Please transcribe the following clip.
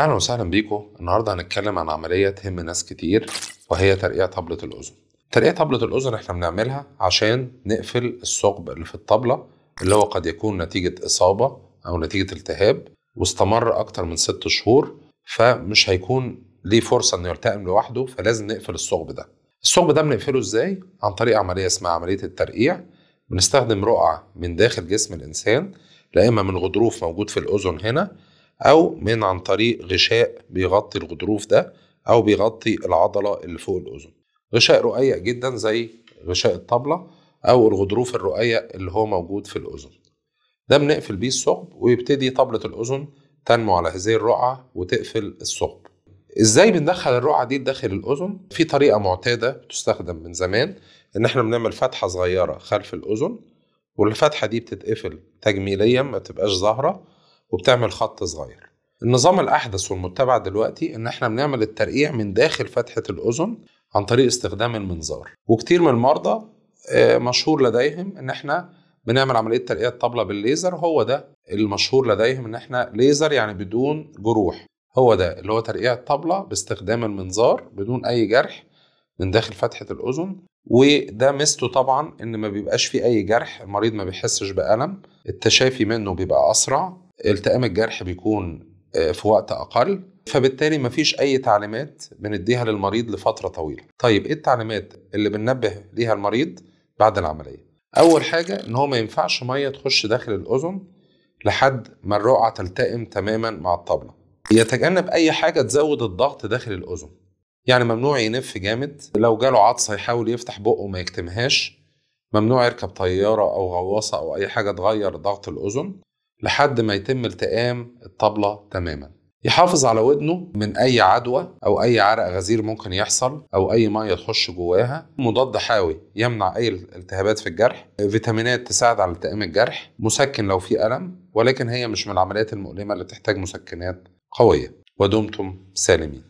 اهلا وسهلا بيكم النهارده هنتكلم عن عمليه تهم ناس كتير وهي ترقيع طبله الاذن ترقيع طبله الاذن احنا بنعملها عشان نقفل الثقب اللي في الطبله اللي هو قد يكون نتيجه اصابه او نتيجه التهاب واستمر اكتر من ست شهور فمش هيكون ليه فرصه انه يلتئم لوحده فلازم نقفل الثقب ده الثقب ده بنقفله ازاي عن طريق عمليه اسمها عمليه الترقيع بنستخدم رقعه من داخل جسم الانسان لا اما من غضروف موجود في الاذن هنا او من عن طريق غشاء بيغطي الغضروف ده او بيغطي العضله اللي فوق الاذن غشاء رقيق جدا زي غشاء الطبله او الغضروف الرقيق اللي هو موجود في الاذن ده بنقفل بيه الثقب ويبتدي طبله الاذن تنمو على هذه الرقعه وتقفل الثقب ازاي بندخل الرقعه دي داخل الاذن في طريقه معتاده بتستخدم من زمان ان احنا بنعمل فتحه صغيره خلف الاذن والفتحه دي بتتقفل تجميليا ما تبقاش ظاهره وبتعمل خط صغير النظام الأحدث والمتبع دلوقتي إن إحنا بنعمل الترقيع من داخل فتحة الأذن عن طريق استخدام المنظار وكتير من المرضى آه، مشهور لديهم إن إحنا بنعمل عملية ترقيع الطبلة بالليزر هو ده المشهور لديهم إن إحنا ليزر يعني بدون جروح هو ده اللي هو ترقيع الطبلة باستخدام المنظار بدون أي جرح من داخل فتحة الأذن وده ميزته طبعا إن ما بيبقاش فيه أي جرح المريض ما بيحسش بألم التشافي منه بيبقى أسرع التئام الجرح بيكون آه، في وقت اقل فبالتالي مفيش اي تعليمات بنديها للمريض لفتره طويله طيب ايه التعليمات اللي بننبه ليها المريض بعد العمليه اول حاجه ان هو ما ينفعش ميه تخش داخل الاذن لحد ما الرقعه تلتئم تماما مع الطبله يتجنب اي حاجه تزود الضغط داخل الاذن يعني ممنوع ينف جامد لو جاله عطسه يحاول يفتح بقه وما يكتمهاش ممنوع يركب طياره او غواصه او اي حاجه تغير ضغط الاذن لحد ما يتم التئام الطبلة تماما يحافظ على ودنه من اي عدوى او اي عرق غزير ممكن يحصل او اي ميه تخش جواها مضاد حيوي يمنع اي التهابات في الجرح فيتامينات تساعد على التئام الجرح مسكن لو في الم ولكن هي مش من العمليات المؤلمه اللي تحتاج مسكنات قويه ودمتم سالمين